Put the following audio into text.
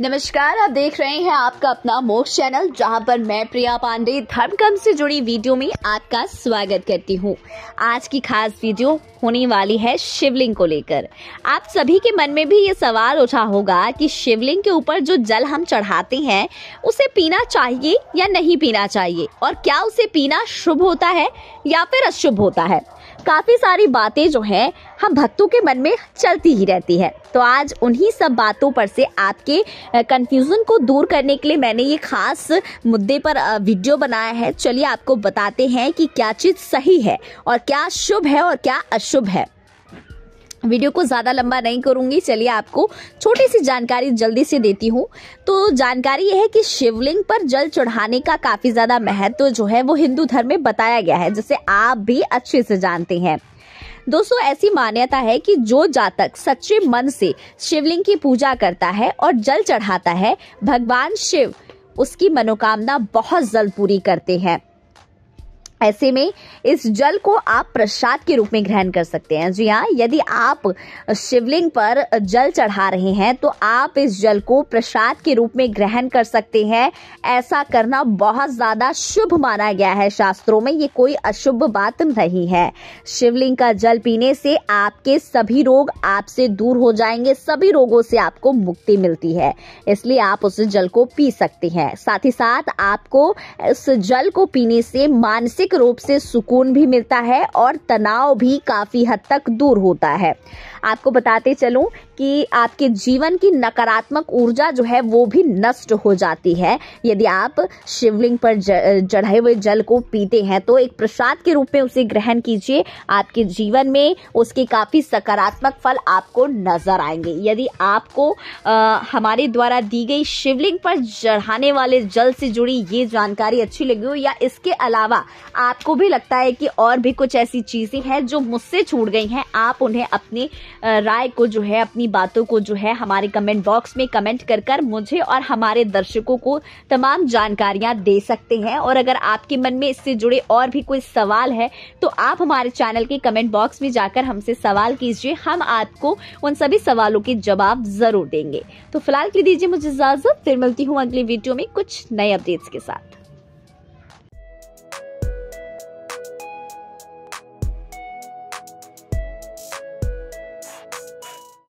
नमस्कार आप देख रहे हैं आपका अपना मोक्ष चैनल जहां पर मैं प्रिया पांडे धर्म कर्म से जुड़ी वीडियो में आपका स्वागत करती हूं आज की खास वीडियो होने वाली है शिवलिंग को लेकर आप सभी के मन में भी ये सवाल उठा होगा कि शिवलिंग के ऊपर जो जल हम चढ़ाते हैं उसे पीना चाहिए या नहीं पीना चाहिए और क्या उसे पीना शुभ होता है या फिर अशुभ होता है काफी सारी बातें जो है हम हाँ, भक्तों के मन में चलती ही रहती है तो आज उन्हीं सब बातों पर से आपके कंफ्यूजन को दूर करने के लिए मैंने ये खास मुद्दे पर वीडियो बनाया है चलिए आपको बताते हैं कि क्या चीज़ सही है और क्या शुभ है और क्या अशुभ है वीडियो को ज़्यादा लंबा नहीं करूँगी चलिए आपको छोटी सी जानकारी जल्दी से देती हूँ तो जानकारी यह है कि शिवलिंग पर जल चढ़ाने का काफ़ी ज़्यादा महत्व तो जो है वो हिंदू धर्म में बताया गया है जिसे आप भी अच्छे से जानते हैं दोस्तों ऐसी मान्यता है कि जो जातक सच्चे मन से शिवलिंग की पूजा करता है और जल चढ़ाता है भगवान शिव उसकी मनोकामना बहुत जल्द पूरी करते हैं ऐसे में इस जल को आप प्रसाद के रूप में ग्रहण कर सकते हैं जी हाँ यदि आप शिवलिंग पर जल चढ़ा रहे हैं तो आप इस जल को प्रसाद के रूप में ग्रहण कर सकते हैं ऐसा करना बहुत ज़्यादा शुभ माना गया है शास्त्रों में ये कोई अशुभ बात नहीं है शिवलिंग का जल पीने से आपके सभी रोग आपसे दूर हो जाएंगे सभी रोगों से आपको मुक्ति मिलती है इसलिए आप उस जल को पी सकते हैं साथ ही साथ आपको इस जल को पीने से मानसिक मानसिक रूप से सुकून भी मिलता है और तनाव भी काफ़ी हद तक दूर होता है आपको बताते चलूं कि आपके जीवन की नकारात्मक ऊर्जा जो है वो भी नष्ट हो जाती है यदि आप शिवलिंग पर चढ़ाए हुए जल को पीते हैं तो एक प्रसाद के रूप में उसे ग्रहण कीजिए आपके जीवन में उसके काफ़ी सकारात्मक फल आपको नजर आएंगे यदि आपको आ, हमारे द्वारा दी गई शिवलिंग पर चढ़ाने वाले जल से जुड़ी ये जानकारी अच्छी लगी हो या इसके अलावा आपको भी लगता है कि और भी कुछ ऐसी चीज़ें हैं जो मुझसे छूट गई हैं आप उन्हें अपनी राय को जो है अपनी बातों को जो है हमारे कमेंट बॉक्स में कमेंट कर कर मुझे और हमारे दर्शकों को तमाम जानकारियां दे सकते हैं और अगर आपके मन में इससे जुड़े और भी कोई सवाल है तो आप हमारे चैनल के कमेंट बॉक्स में जाकर हमसे सवाल कीजिए हम आपको उन सभी सवालों के जवाब जरूर देंगे तो फिलहाल के लिए दीजिए मुझे इजाजत फिर मिलती हूँ अगली वीडियो में कुछ नए अपडेट्स के साथ